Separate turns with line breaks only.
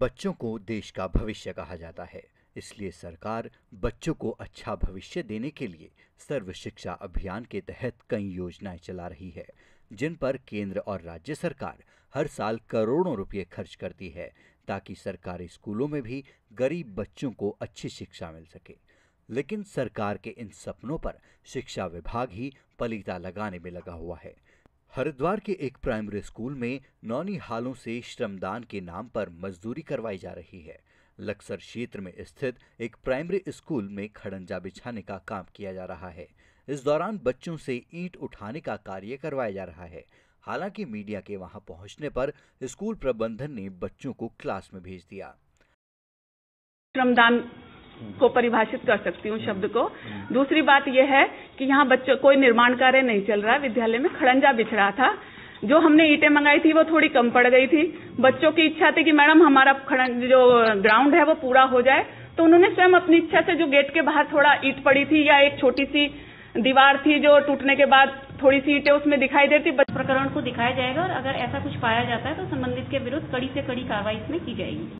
बच्चों को देश का भविष्य कहा जाता है इसलिए सरकार बच्चों को अच्छा भविष्य देने के लिए सर्व शिक्षा अभियान के तहत कई योजनाएं चला रही है जिन पर केंद्र और राज्य सरकार हर साल करोड़ों रुपये खर्च करती है ताकि सरकारी स्कूलों में भी गरीब बच्चों को अच्छी शिक्षा मिल सके लेकिन सरकार के इन सपनों पर शिक्षा विभाग ही पलीता लगाने में लगा हुआ है हरिद्वार के एक प्राइमरी स्कूल में नौनी हालों से श्रमदान के नाम पर मजदूरी करवाई जा रही है लक्सर क्षेत्र में स्थित एक प्राइमरी स्कूल में खड़ंजा बिछाने का काम किया जा रहा है इस दौरान बच्चों से ईंट उठाने का कार्य करवाया जा रहा है हालांकि मीडिया के वहां पहुंचने पर स्कूल प्रबंधन ने बच्चों को क्लास में भेज दिया
श्रमदान को परिभाषित कर सकती हूँ शब्द को दूसरी बात यह है कि यहाँ बच्चों कोई निर्माण कार्य नहीं चल रहा विद्यालय में खड़ंजा बिछ रहा था जो हमने ईटें मंगाई थी वो थोड़ी कम पड़ गई थी बच्चों की इच्छा थी कि मैडम हमारा खड़न जो ग्राउंड है वो पूरा हो जाए तो उन्होंने स्वयं अपनी इच्छा से जो गेट के बाहर थोड़ा ईट पड़ी थी या एक छोटी सी दीवार थी जो टूटने के बाद थोड़ी सी ईटें उसमें दिखाई देती प्रकरण को दिखाया जाएगा और अगर ऐसा कुछ पाया जाता है तो संबंधित के विरुद्ध कड़ी से कड़ी कार्रवाई इसमें की जाएगी